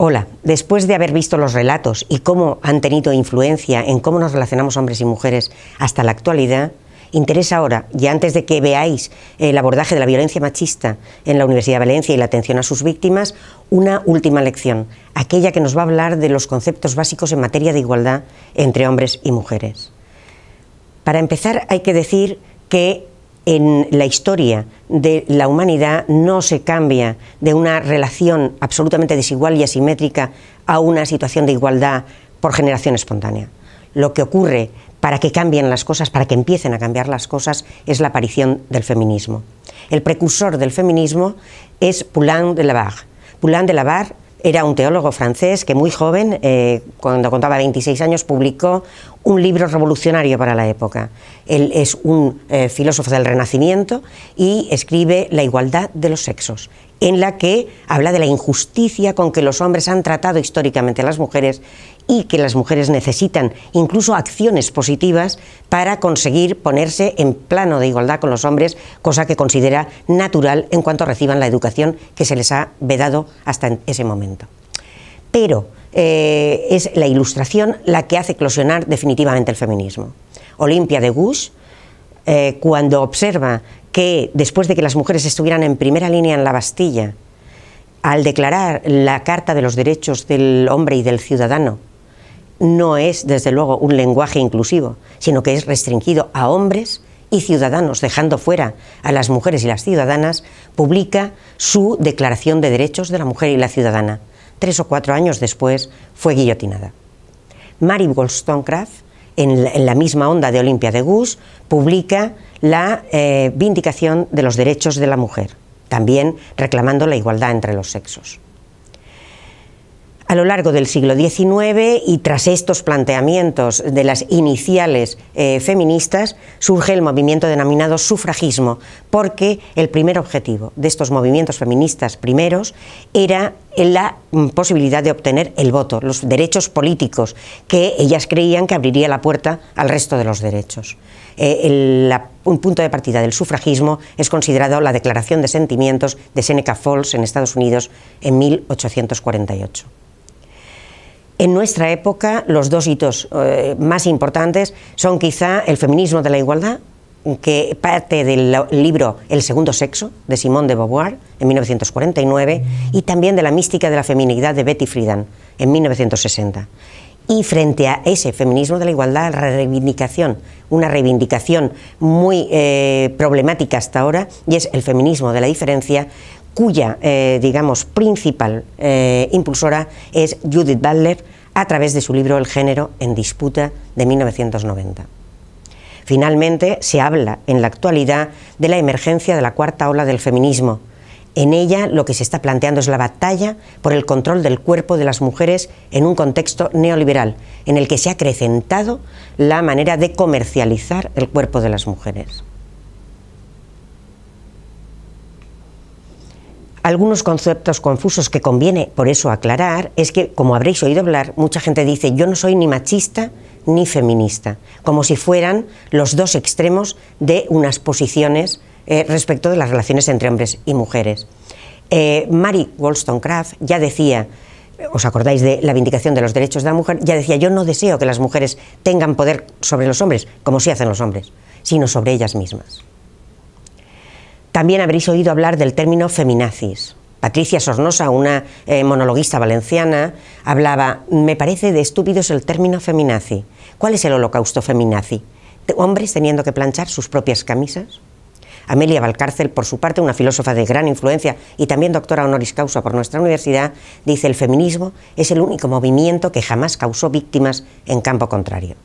Hola, después de haber visto los relatos y cómo han tenido influencia en cómo nos relacionamos hombres y mujeres hasta la actualidad, interesa ahora, y antes de que veáis el abordaje de la violencia machista en la Universidad de Valencia y la atención a sus víctimas, una última lección, aquella que nos va a hablar de los conceptos básicos en materia de igualdad entre hombres y mujeres. Para empezar, hay que decir que en la historia de la humanidad no se cambia de una relación absolutamente desigual y asimétrica a una situación de igualdad por generación espontánea. Lo que ocurre para que cambien las cosas, para que empiecen a cambiar las cosas, es la aparición del feminismo. El precursor del feminismo es Poulain de Lavarre. Poulain de era un teólogo francés que muy joven, eh, cuando contaba 26 años, publicó un libro revolucionario para la época. Él es un eh, filósofo del Renacimiento y escribe La igualdad de los sexos, en la que habla de la injusticia con que los hombres han tratado históricamente a las mujeres y que las mujeres necesitan incluso acciones positivas para conseguir ponerse en plano de igualdad con los hombres, cosa que considera natural en cuanto reciban la educación que se les ha vedado hasta ese momento. Pero eh, es la ilustración la que hace eclosionar definitivamente el feminismo. Olimpia de Gus eh, cuando observa que después de que las mujeres estuvieran en primera línea en la Bastilla, al declarar la Carta de los Derechos del Hombre y del Ciudadano, no es, desde luego, un lenguaje inclusivo, sino que es restringido a hombres y ciudadanos, dejando fuera a las mujeres y las ciudadanas, publica su Declaración de Derechos de la Mujer y la Ciudadana. Tres o cuatro años después fue guillotinada. Mary Wollstonecraft, en la, misma onda de Olimpia de Gus, publica la eh, Vindicación de los Derechos de la Mujer, también reclamando la igualdad entre los sexos. A lo largo del siglo XIX y tras estos planteamientos de las iniciales eh, feministas, surge el movimiento denominado sufragismo, porque el primer objetivo de estos movimientos feministas primeros era la mm, posibilidad de obtener el voto, los derechos políticos, que ellas creían que abriría la puerta al resto de los derechos. Eh, un punto de partida del sufragismo es considerado la Declaración de Sentimientos de Seneca Falls en Estados Unidos en 1848. En nuestra época, los dos hitos eh, más importantes son quizá el feminismo de la igualdad, que parte del libro El segundo sexo de Simone de Beauvoir en 1949 y también de la mística de la feminidad de Betty Friedan en 1960. Y frente a ese feminismo de la igualdad, la reivindicación, una reivindicación muy eh, problemática hasta ahora, y es el feminismo de la diferencia, cuya, eh, digamos, principal eh, impulsora es Judith Butler a través de su libro El género en disputa de 1990. Finalmente, se habla en la actualidad de la emergencia de la cuarta ola del feminismo. En ella lo que se está planteando es la batalla por el control del cuerpo de las mujeres en un contexto neoliberal, en el que se ha acrecentado la manera de comercializar el cuerpo de las mujeres. algunos conceptos confusos que conviene por eso aclarar es que, como habréis oído hablar, mucha gente dice yo no soy ni machista ni feminista, como si fueran los dos extremos de unas posiciones eh, respecto de las relaciones entre hombres y mujeres. Eh, Mary Wollstonecraft ya decía, os acordáis de la vindicación de los derechos de la mujer, ya decía yo no deseo que las mujeres tengan poder sobre los hombres, como sí hacen los hombres, sino sobre ellas mismas. También habréis oído hablar del término feminazis. Patricia Sornosa, una eh, monologuista valenciana, hablaba, me parece de estúpidos el término feminazi. ¿Cuál es el holocausto feminazi? ¿Hombres teniendo que planchar sus propias camisas? Amelia Valcárcel, por su parte, una filósofa de gran influencia y también doctora honoris causa por nuestra universidad, dice el feminismo es el único movimiento que jamás causó víctimas en campo contrario.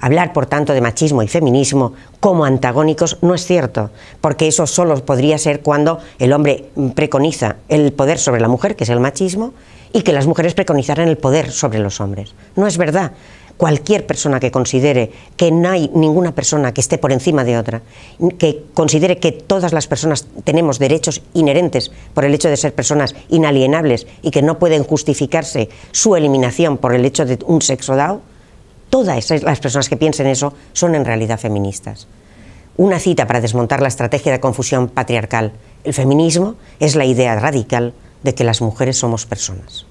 Hablar, por tanto, de machismo y feminismo como antagónicos no es cierto, porque eso solo podría ser cuando el hombre preconiza el poder sobre la mujer, que es el machismo, y que las mujeres preconizaran el poder sobre los hombres. No es verdad. Cualquier persona que considere que no hay ninguna persona que esté por encima de otra, que considere que todas las personas tenemos derechos inherentes por el hecho de ser personas inalienables y que no pueden justificarse su eliminación por el hecho de un sexo dado, Todas las personas que piensen eso son en realidad feministas. Una cita para desmontar la estrategia de confusión patriarcal. El feminismo es la idea radical de que las mujeres somos personas.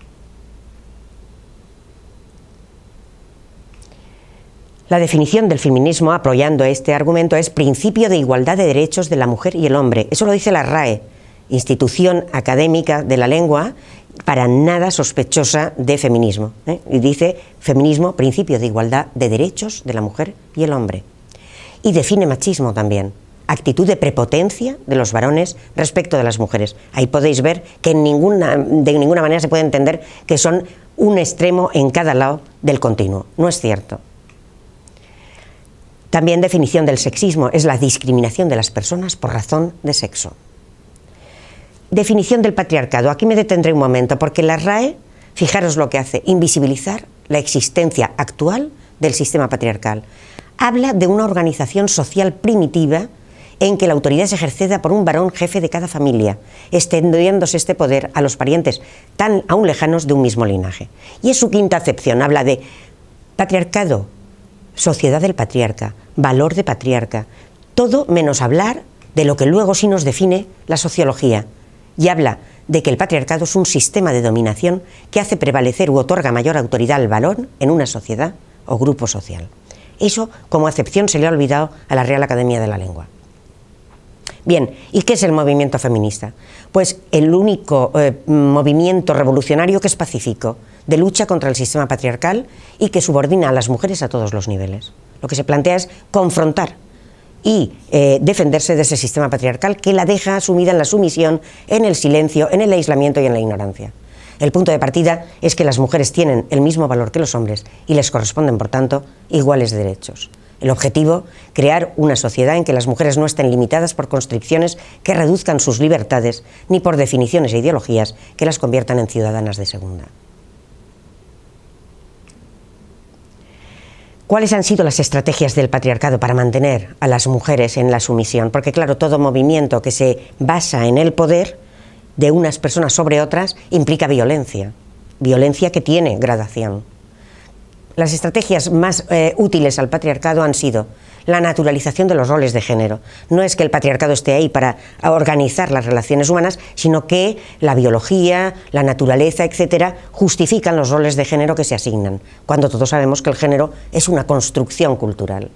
La definición del feminismo apoyando este argumento es principio de igualdad de derechos de la mujer y el hombre. Eso lo dice la RAE, institución académica de la lengua para nada sospechosa de feminismo. ¿eh? Y dice feminismo, principio de igualdad de derechos de la mujer y el hombre. Y define machismo también, actitud de prepotencia de los varones respecto de las mujeres. Ahí podéis ver que ninguna, de ninguna manera se puede entender que son un extremo en cada lado del continuo. No es cierto. También definición del sexismo es la discriminación de las personas por razón de sexo definición del patriarcado. Aquí me detendré un momento, porque la RAE, fijaros lo que hace, invisibilizar la existencia actual del sistema patriarcal. Habla de una organización social primitiva en que la autoridad es ejercida por un varón jefe de cada familia, extendiéndose este poder a los parientes tan aún lejanos de un mismo linaje. Y es su quinta acepción, habla de patriarcado, sociedad del patriarca, valor de patriarca, todo menos hablar de lo que luego sí nos define la sociología, y habla de que el patriarcado es un sistema de dominación que hace prevalecer u otorga mayor autoridad al valor en una sociedad o grupo social. Eso, como acepción, se le ha olvidado a la Real Academia de la Lengua. Bien, ¿y qué es el movimiento feminista? Pues el único eh, movimiento revolucionario que es pacífico, de lucha contra el sistema patriarcal y que subordina a las mujeres a todos los niveles. Lo que se plantea es confrontar y eh, defenderse de ese sistema patriarcal que la deja asumida en la sumisión, en el silencio, en el aislamiento y en la ignorancia. El punto de partida es que las mujeres tienen el mismo valor que los hombres y les corresponden, por tanto, iguales derechos. El objetivo, crear una sociedad en que las mujeres no estén limitadas por constricciones que reduzcan sus libertades ni por definiciones e ideologías que las conviertan en ciudadanas de segunda. ¿Cuáles han sido las estrategias del patriarcado para mantener a las mujeres en la sumisión? Porque claro, todo movimiento que se basa en el poder de unas personas sobre otras implica violencia, violencia que tiene gradación. Las estrategias más eh, útiles al patriarcado han sido la naturalización de los roles de género. No es que el patriarcado esté ahí para organizar las relaciones humanas, sino que la biología, la naturaleza, etcétera, justifican los roles de género que se asignan, cuando todos sabemos que el género es una construcción cultural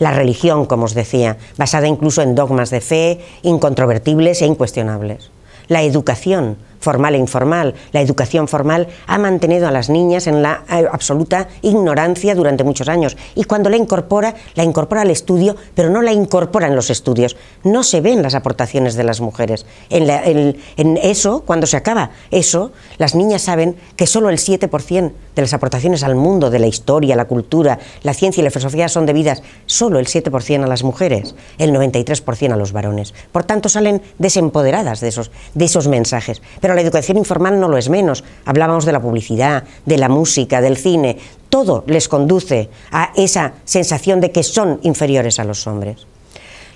la religión, como os decía, basada incluso en dogmas de fe incontrovertibles e incuestionables, la educación, formal e informal. La educación formal ha mantenido a las niñas en la eh, absoluta ignorancia durante muchos años y cuando la incorpora, la incorpora al estudio, pero no la incorpora en los estudios. No se ven las aportaciones de las mujeres. En, eso, cuando se acaba eso, las niñas saben que solo el 7% de las aportaciones al mundo de la historia, la cultura, la ciencia y la filosofía son debidas solo el 7% a las mujeres, el 93% a los varones. Por tanto, salen desempoderadas de esos, de esos mensajes. Pero la educación informal no lo es menos. Hablábamos de la publicidad, de la música, del cine. Todo les conduce a esa sensación de que son inferiores a los hombres.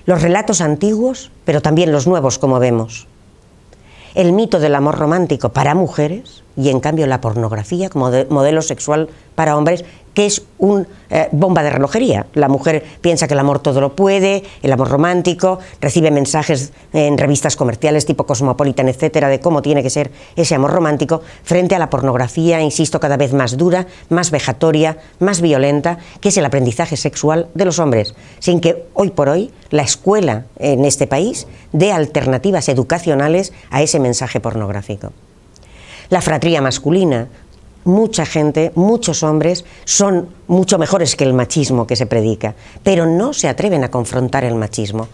Los relatos antiguos, pero también los nuevos, como vemos el mito del amor romántico para mujeres y en cambio la pornografía como modelo sexual para hombres que es una eh, bomba de relojería. La mujer piensa que el amor todo lo puede, el amor romántico, recibe mensajes en revistas comerciales tipo Cosmopolitan, etcétera, de cómo tiene que ser ese amor romántico frente a la pornografía, insisto, cada vez más dura, más vejatoria, más violenta, que es el aprendizaje sexual de los hombres, sin que hoy por hoy la escuela en este país dé alternativas educacionales a ese mensaje pornográfico la fratría masculina, mucha gente, muchos hombres, son mucho mejores que el machismo que se predica, pero no se atreven a confrontar el machismo.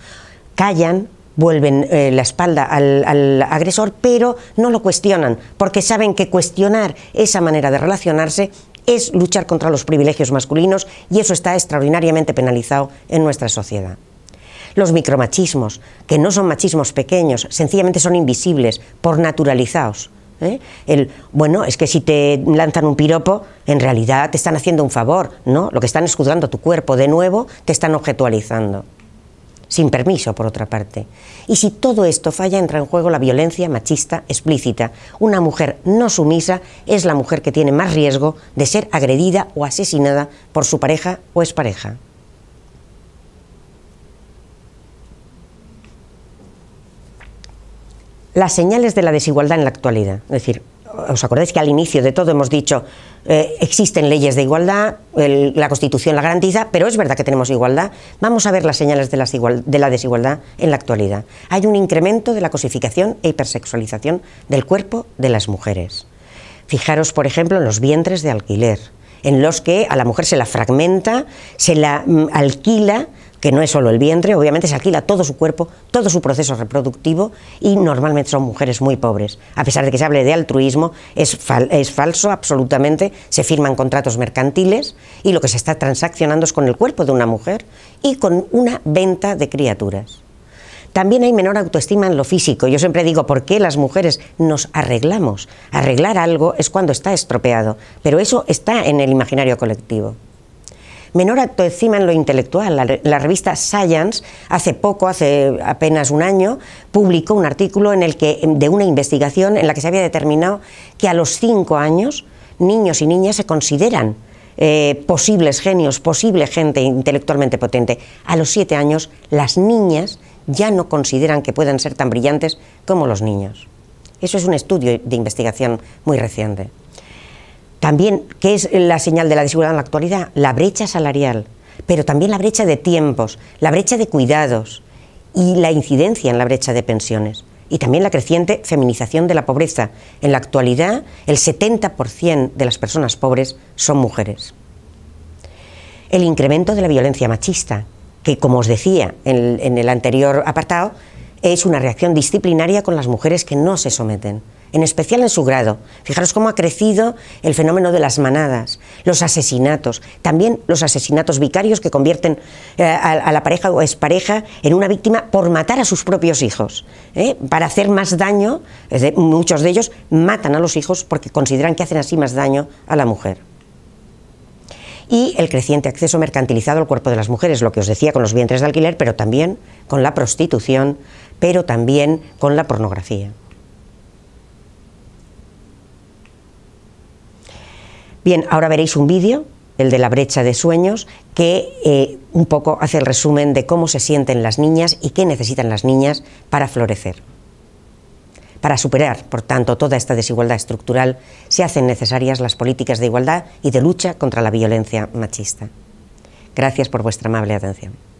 Callan, vuelven eh, la espalda al, al, agresor, pero no lo cuestionan, porque saben que cuestionar esa manera de relacionarse es luchar contra los privilegios masculinos y eso está extraordinariamente penalizado en nuestra sociedad. Los micromachismos, que no son machismos pequeños, sencillamente son invisibles por naturalizados. ¿eh? El, bueno, es que si te lanzan un piropo, en realidad te están haciendo un favor, ¿no? Lo que están escudando tu cuerpo de nuevo, te están objetualizando. Sin permiso, por otra parte. Y si todo esto falla, entra en juego la violencia machista explícita. Una mujer no sumisa es la mujer que tiene más riesgo de ser agredida o asesinada por su pareja o expareja. las señales de la desigualdad en la actualidad. Es decir, ¿os acordáis que al inicio de todo hemos dicho eh, existen leyes de igualdad, la Constitución la garantiza, pero es verdad que tenemos igualdad? Vamos a ver las señales de, la desigualdad en la actualidad. Hay un incremento de la cosificación e hipersexualización del cuerpo de las mujeres. Fijaros, por ejemplo, en los vientres de alquiler, en los que a la mujer se la fragmenta, se la mm, alquila que no es solo el vientre, obviamente se alquila todo su cuerpo, todo su proceso reproductivo y normalmente son mujeres muy pobres. A pesar de que se hable de altruismo, es, falso absolutamente, se firman contratos mercantiles y lo que se está transaccionando es con el cuerpo de una mujer y con una venta de criaturas. También hay menor autoestima en lo físico. Yo siempre digo, ¿por qué las mujeres nos arreglamos? Arreglar algo es cuando está estropeado, pero eso está en el imaginario colectivo menor acto encima en lo intelectual. La, revista Science, hace poco, hace apenas un año, publicó un artículo en el que, de una investigación en la que se había determinado que a los cinco años niños y niñas se consideran eh, posibles genios, posible gente intelectualmente potente. A los siete años, las niñas ya no consideran que puedan ser tan brillantes como los niños. Eso es un estudio de investigación muy reciente. También, ¿qué es la señal de la desigualdad en la actualidad? La brecha salarial, pero también la brecha de tiempos, la brecha de cuidados y la incidencia en la brecha de pensiones. Y también la creciente feminización de la pobreza. En la actualidad, el 70% de las personas pobres son mujeres. El incremento de la violencia machista, que, como os decía en el anterior apartado, es una reacción disciplinaria con las mujeres que no se someten en especial en su grado. Fijaros cómo ha crecido el fenómeno de las manadas, los asesinatos, también los asesinatos vicarios que convierten eh, a, la pareja o expareja en una víctima por matar a sus propios hijos. ¿eh? Para hacer más daño, muchos de ellos matan a los hijos porque consideran que hacen así más daño a la mujer y el creciente acceso mercantilizado al cuerpo de las mujeres, lo que os decía con los vientres de alquiler, pero también con la prostitución, pero también con la pornografía. Bien, ahora veréis un vídeo, el de la brecha de sueños, que eh, un poco hace el resumen de cómo se sienten las niñas y qué necesitan las niñas para florecer. Para superar, por tanto, toda esta desigualdad estructural, se hacen necesarias las políticas de igualdad y de lucha contra la violencia machista. Gracias por vuestra amable atención.